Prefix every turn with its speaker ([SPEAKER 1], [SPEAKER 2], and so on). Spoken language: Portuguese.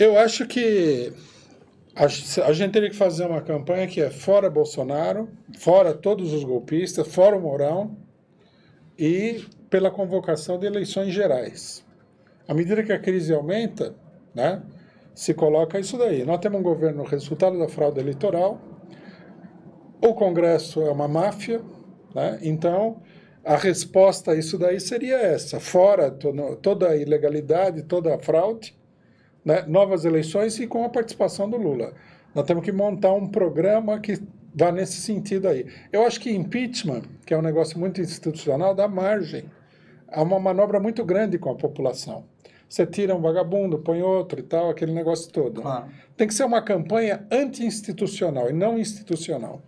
[SPEAKER 1] Eu acho que a, gente teria que fazer uma campanha que é fora Bolsonaro, fora todos os golpistas, fora o Mourão e pela convocação de eleições gerais. À medida que a crise aumenta, né, se coloca isso daí. Nós temos um governo resultado da fraude eleitoral, o Congresso é uma máfia, né? então a resposta a isso daí seria essa: fora toda a ilegalidade, toda a fraude, né, novas eleições e com a participação do Lula. Nós temos que montar um programa que vá nesse sentido aí. Eu acho que impeachment, que é um negócio muito institucional, dá margem a uma manobra muito grande com a população. Você tira um vagabundo, põe outro e tal, aquele negócio todo. Né? Claro. Né? Tem que ser uma campanha anti-institucional e não institucional.